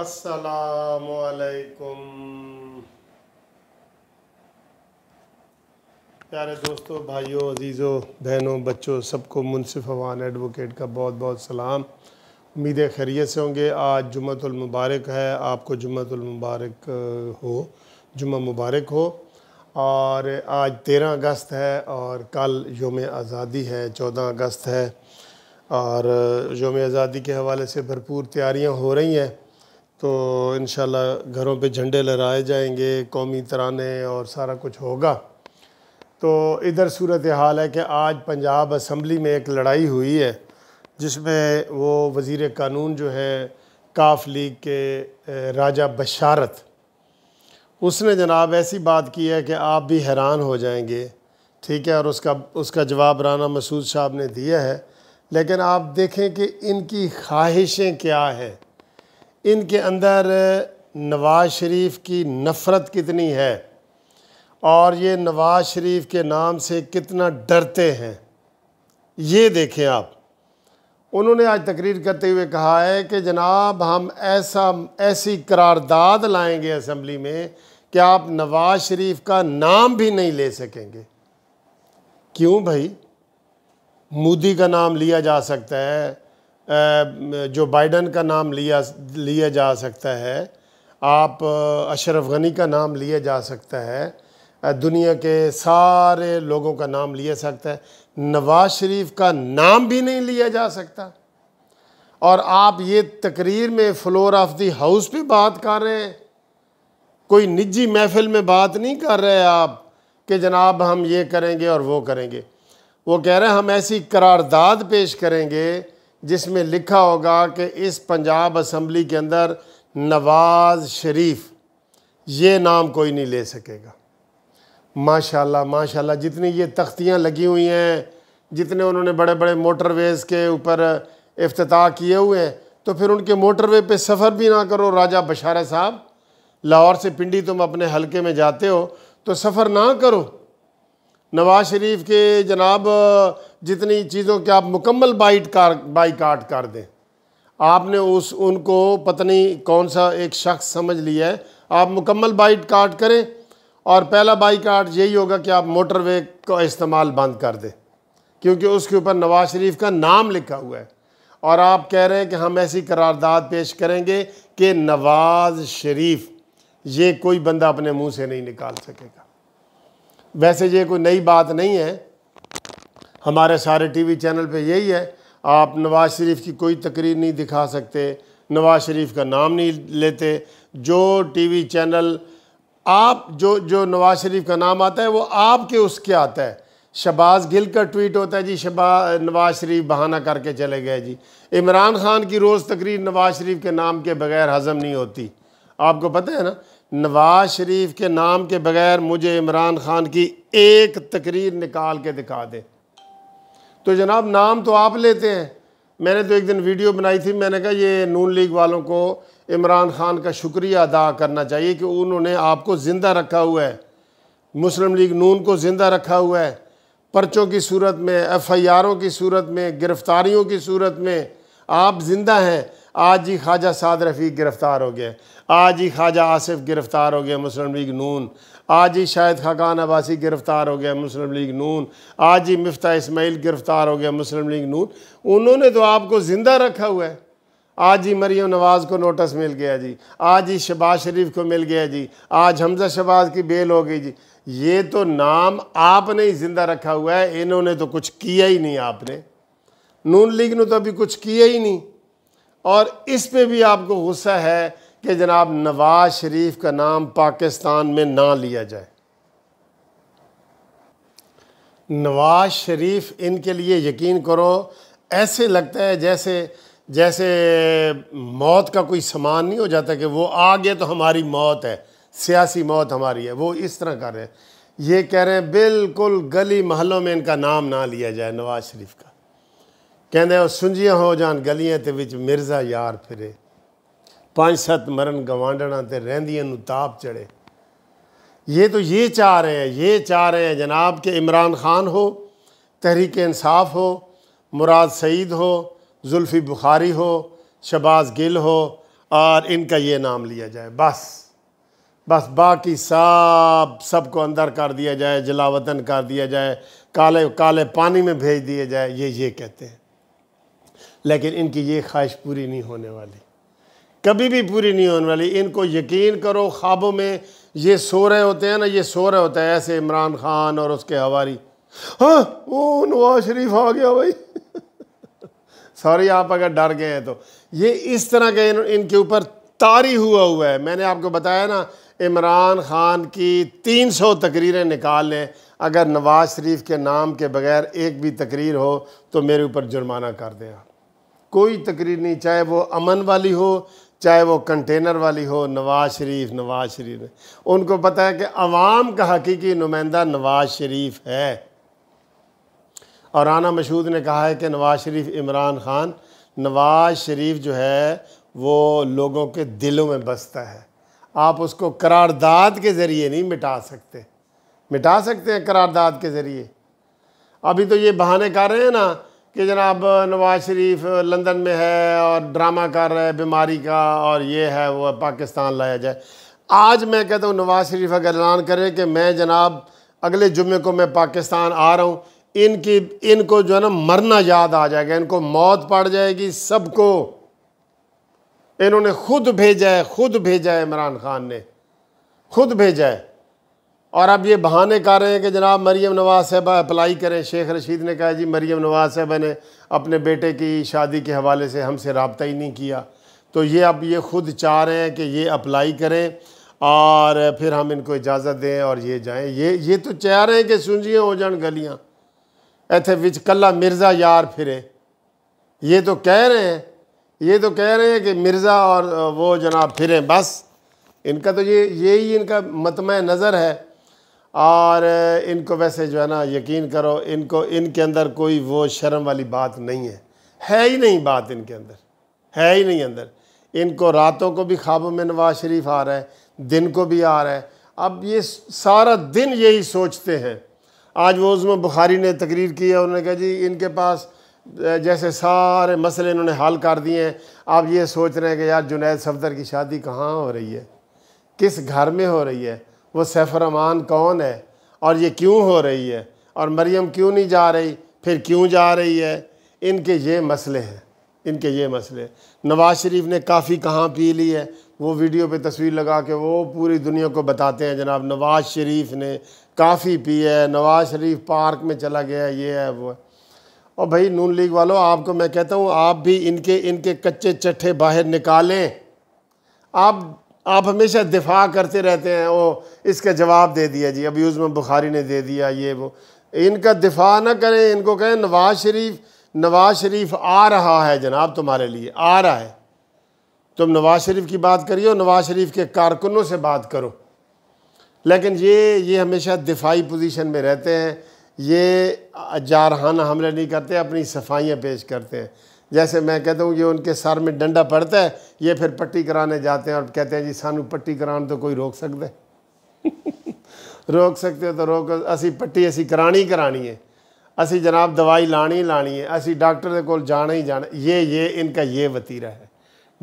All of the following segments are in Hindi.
असलकुम प्यारे दोस्तों भाइयों अजीज़ों बहनों बच्चों सबको मुनसिफ अवान एडवोकेट का बहुत बहुत सलाम उम्मीद खैरियत से होंगे आज मुबारक है आपको मुबारक हो जुम्मा मुबारक हो और आज तेरह अगस्त है और कल योम आज़ादी है चौदह अगस्त है और योम आज़ादी के हवाले से भरपूर तैयारियां हो रही हैं तो इन घरों पे झंडे लहराए जाएंगे कौमी तराने और सारा कुछ होगा तो इधर सूरत हाल है कि आज पंजाब असम्बली में एक लड़ाई हुई है जिसमें वो वज़ी कानून जो है काफ लीग के राजा बशारत उसने जनाब ऐसी बात की है कि आप भी हैरान हो जाएंगे ठीक है और उसका उसका जवाब राना मसूद साहब ने दिया है लेकिन आप देखें कि इनकी ख्वाहिशें क्या हैं इनके अंदर नवाज़ शरीफ की नफ़रत कितनी है और ये नवाज़ शरीफ के नाम से कितना डरते हैं ये देखें आप उन्होंने आज तकरीर करते हुए कहा है कि जनाब हम ऐसा ऐसी करारदाद लाएंगे असम्बली में कि आप नवाज़ शरीफ का नाम भी नहीं ले सकेंगे क्यों भाई मोदी का नाम लिया जा सकता है जो बाइडन का नाम लिया लिया जा सकता है आप अशरफ गनी का नाम लिया जा सकता है दुनिया के सारे लोगों का नाम लिया सकता है नवाज शरीफ का नाम भी नहीं लिया जा सकता और आप ये तकरीर में फ्लोर ऑफ दी हाउस पे बात कर रहे हैं कोई निजी महफिल में बात नहीं कर रहे आप कि जनाब हम ये करेंगे और वो करेंगे वो कह रहे हैं हम ऐसी करारदाद पेश करेंगे जिसमें लिखा होगा कि इस पंजाब असम्बली के अंदर नवाज शरीफ ये नाम कोई नहीं ले सकेगा माशाल्लाह माशाल्लाह जितनी ये तख्तियाँ लगी हुई हैं जितने उन्होंने बड़े बड़े मोटरवेज़ के ऊपर अफ्ताह किए हुए हैं तो फिर उनके मोटरवे पे सफ़र भी ना करो राजा बशारा साहब लाहौर से पिंडी तुम अपने हलके में जाते हो तो सफ़र ना करो नवाज शरीफ के जनाब जितनी चीज़ों के आप मुकम्मल बाइट कार बाईकाट कर दें आपने उस उनको पता नहीं कौन सा एक शख्स समझ लिया है आप मुकम्मल बाइट काट करें और पहला बाइकाट यही होगा कि आप मोटरवे का इस्तेमाल बंद कर दें क्योंकि उसके ऊपर नवाज़ शरीफ का नाम लिखा हुआ है और आप कह रहे हैं कि हम ऐसी करारदाद पेश करेंगे कि नवाज़ शरीफ ये कोई बंदा अपने मुंह से नहीं निकाल सकेगा वैसे ये कोई नई बात नहीं है हमारे सारे टीवी चैनल पे यही है आप नवाज़ शरीफ की कोई तकरीर नहीं दिखा सकते नवाज़ शरीफ का नाम नहीं लेते जो टीवी चैनल आप जो जो नवाज़ शरीफ का नाम आता है वो आपके उसके आता है शबाज गिल का ट्वीट होता है जी शबा नवाज शरीफ बहाना करके चले गए जी इमरान खान की रोज़ तकरीर नवाज शरीफ के नाम के बगैर हज़म नहीं होती आपको पता है ना नवाज शरीफ के नाम के बगैर मुझे इमरान खान की एक तकरीर निकाल के दिखा दे तो जनाब नाम तो आप लेते हैं मैंने तो एक दिन वीडियो बनाई थी मैंने कहा ये नून लीग वालों को इमरान ख़ान का शुक्रिया अदा करना चाहिए कि उन्होंने आपको ज़िंदा रखा हुआ है मुस्लिम लीग नून को ज़िंदा रखा हुआ है पर्चों की सूरत में एफ़ आई आरों की सूरत में गिरफ़्तारियों की सूरत में आप ज़िंदा हैं आज ही ख्वाजा साद रफ़ी गिरफ़्तार हो गए आज ही ख्वाजा आसिफ गिरफ़्तार हो गए मुस्लिम लीग नून आज ही शायद खाकान अबासी गिरफ़्तार हो गया मुस्लिम लीग नून आज ही मफ्ता इसमाइल गिरफ़्तार हो गया मुस्लिम लीग नून उन्होंने तो आपको ज़िंदा रखा हुआ है आज ही मरियम नवाज़ को नोटिस मिल गया जी आज ही शबाज शरीफ को मिल गया जी आज हमजा शबाज की बेल हो गई जी ये तो नाम आपने ही ज़िंदा रखा हुआ है इन्होंने तो कुछ किया ही नहीं आपने नून लीग ने तो अभी कुछ किया ही नहीं और इस पे भी आपको गुस्सा है कि जनाब नवाज शरीफ का नाम पाकिस्तान में ना लिया जाए नवाज शरीफ इनके लिए यकीन करो ऐसे लगता है जैसे जैसे मौत का कोई सामान नहीं हो जाता कि वो आ गए तो हमारी मौत है सियासी मौत हमारी है वो इस तरह कर रहे हैं ये कह रहे हैं बिल्कुल गली महलों में इनका नाम ना लिया जाए नवाज शरीफ का कहते हैं सुंझियाँ हो जान गलियाँ तो बिच मिर्ज़ा यार फिरे पाँच सत मरन गवांडना तो रेंदियों ताप चढ़े ये तो ये चाह रहे हैं ये चाह रहे हैं जनाब के इमरान खान हो तहरीक इंसाफ हो मुराद सईद हो जुल्फ़ी बुखारी हो शबाज़ गिल हो और इनका ये नाम लिया जाए बस बस बाकी सब सबको अंदर कर दिया जाए जलावतन कर दिया जाए काले काले पानी में भेज दिया जाए ये ये कहते हैं लेकिन इनकी ये ख्वाहिश पूरी नहीं होने वाली कभी भी पूरी नहीं होने वाली इनको यकीन करो ख्वाबों में ये सो रहे होते हैं ना ये सो रहे होते हैं ऐसे इमरान खान और उसके हवारी हाँ वो नवाज शरीफ आ गया भाई सॉरी आप अगर डर गए हैं तो ये इस तरह के इन, इनके ऊपर तारी हुआ हुआ है मैंने आपको बताया ना इमरान खान की 300 तकरीरें निकाल लें अगर नवाज शरीफ के नाम के बगैर एक भी तकरीर हो तो मेरे ऊपर जुर्माना कर दें आप कोई तकरीर नहीं चाहे वो अमन वाली हो चाहे वो कंटेनर वाली हो नवाज शरीफ नवाज शरीफ उनको पता है कि अवाम का हकीकी नुमाइंदा नवाज शरीफ है और आना मशहूद ने कहा है कि नवाज शरीफ इमरान ख़ान नवाज शरीफ जो है वो लोगों के दिलों में बसता है आप उसको करारदाद के ज़रिए नहीं मिटा सकते मिटा सकते हैं करारदाद के ज़रिए अभी तो ये बहाने कर रहे हैं ना कि जनाब नवाज शरीफ लंदन में है और ड्रामा कर रहा है बीमारी का और ये है वो पाकिस्तान लाया जाए आज मैं कहता हूँ नवाज शरीफ अगर ऐलान करें कि मैं जनाब अगले जुम्मे को मैं पाकिस्तान आ रहा हूँ इनकी इनको जो है ना मरना याद आ जाएगा इनको मौत पड़ जाएगी सबको इन्होंने खुद भेजा है खुद भेजा है इमरान खान ने खुद भेजा है और अब ये बहाने कर रहे हैं कि जनाब मरीम नवाज़ साहबा अप्लाई करें शेख रशीद ने कहा जी मरीम नवाज़ साहबा ने अपने बेटे की शादी के हवाले से हमसे रबता ही नहीं किया तो ये अब ये ख़ुद चाह रहे हैं कि ये अप्लाई करें और फिर हम इनको इजाज़त दें और ये जाएं ये ये तो चाह रहे हैं कि सुंझियाँ हो जान गलियाँ ऐसे विच कल्ला मिर्ज़ा यार फिरे ये तो कह रहे हैं ये तो कह रहे हैं कि मिर्ज़ा और वो जनाब फिरें बस इनका तो ये यही इनका मतम नज़र है और इनको वैसे जो है ना यकीन करो इनको इनके अंदर कोई वो शर्म वाली बात नहीं है है ही नहीं बात इनके अंदर है ही नहीं अंदर इनको रातों को भी ख्वाबों में नवाज शरीफ आ रहा है दिन को भी आ रहा है अब ये सारा दिन यही सोचते हैं आज वो उसमें बुखारी ने तकरीर की है उन्होंने कहा जी इनके पास जैसे सारे मसले इन्होंने हल कर दिए हैं आप ये सोच रहे हैं कि यार जुनैद सफदर की शादी कहाँ हो रही है किस घर में हो रही है वो सैफरमान कौन है और ये क्यों हो रही है और मरियम क्यों नहीं जा रही फिर क्यों जा रही है इनके ये मसले हैं इनके ये मसले नवाज़ शरीफ ने काफ़ी कहाँ पी ली है वो वीडियो पे तस्वीर लगा के वो पूरी दुनिया को बताते हैं जनाब नवाज़ शरीफ ने काफ़ी पी है नवाज़ शरीफ पार्क में चला गया है ये है वो और भाई नून लीग वालों आपको मैं कहता हूँ आप भी इनके इनके कच्चे चट्ठे बाहर निकालें आप आप हमेशा दिफा करते रहते हैं वो इसका जवाब दे दिया जी अभी उसमें बुखारी ने दे दिया ये वो इनका दिफा ना करें इनको कहें नवाज शरीफ नवाज शरीफ आ रहा है जनाब तुम्हारे लिए आ रहा है तुम नवाज शरीफ की बात करियो नवाज शरीफ के कारकुनों से बात करो लेकिन ये ये हमेशा दिफाई पोजीशन में रहते हैं ये जारहाना हमले नहीं करते अपनी सफाइयाँ पेश करते हैं जैसे मैं कहता हूँ ये उनके सर में डंडा पड़ता है ये फिर पट्टी कराने जाते हैं और कहते हैं जी सानू पट्टी कराने तो कोई रोक सकता रोक सकते हो तो रोक असी पट्टी असी करानी करानी है असी जनाब दवाई लानी लानी है असी डॉक्टर के कोल जाना ही जाना ये ये इनका ये वतीरा है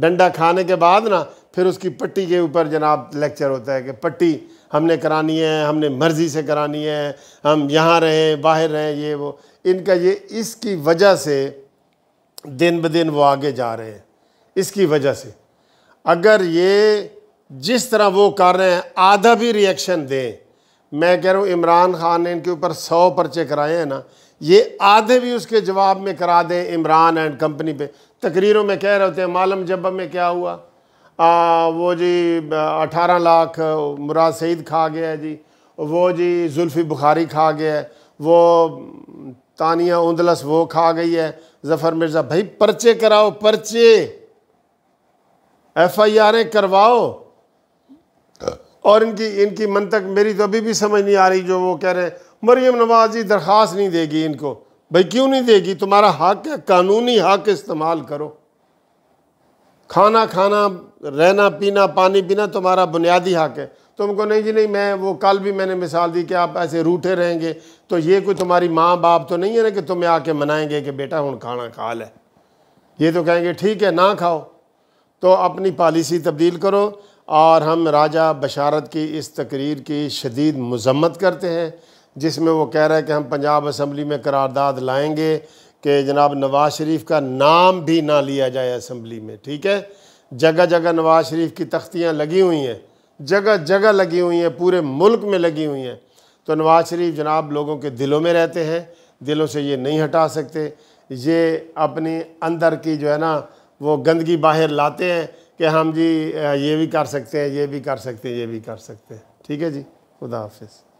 डंडा खाने के बाद ना फिर उसकी पट्टी के ऊपर जनाब लेक्चर होता है कि पट्टी हमने करानी है हमने मर्ज़ी से करानी है हम यहाँ रहें बाहर रहें ये वो इनका ये इसकी वजह से दिन ब दिन वो आगे जा रहे हैं इसकी वजह से अगर ये जिस तरह वो कर रहे हैं आधा भी रिएक्शन दें मैं कह रहा हूँ इमरान खान ने इनके ऊपर सौ पर्चे कराए हैं ना ये आधे भी उसके जवाब में करा दें इमरान एंड कंपनी पे तकरीरों में कह रहे होते हैं मालम जब में क्या हुआ आ, वो जी अठारह लाख मुराद सईद खा गया है जी वो जी जुल्फ़ी बुखारी खा गया है वो तानिया उंदलस वो खा गई है जफर मिर्ज़ा भाई पर्चे कराओ पर्चे एफ आई आरें करवाओ और इनकी इनकी मनतक मेरी तो अभी भी समझ नहीं आ रही जो वो कह रहे हैं मरियम नवाज जी दरख्वास्त नहीं देगी इनको भाई क्यों नहीं देगी तुम्हारा हक है कानूनी हक इस्तेमाल करो खाना खाना रहना पीना पानी पीना तुम्हारा बुनियादी हक है तुमको नहीं जी नहीं मैं वो कल भी मैंने मिसाल दी कि आप ऐसे रूठे रहेंगे तो ये कोई तुम्हारी माँ बाप तो नहीं है ना कि तुम्हें आके मनाएंगे कि बेटा हूँ खाना खा ले ये तो कहेंगे ठीक है ना खाओ तो अपनी पॉलिसी तब्दील करो और हम राजा बशारत की इस तकरीर की शदीद मजम्मत करते हैं जिसमें वो कह रहा है कि हम पंजाब असम्बली में करारदाद लाएंगे कि जनाब नवाज़ शरीफ का नाम भी ना लिया जाए असम्बली में ठीक है जगह जगह नवाज़ शरीफ की तख्तियाँ लगी हुई हैं जगह जगह लगी हुई हैं पूरे मुल्क में लगी हुई हैं तो नवाज़ शरीफ जनाब लोगों के दिलों में रहते हैं दिलों से ये नहीं हटा सकते ये अपनी अंदर की जो है ना वो गंदगी बाहर लाते हैं कि हम जी ये भी कर सकते हैं ये भी कर सकते हैं ये भी कर सकते हैं ठीक है जी खुदा हाफिज़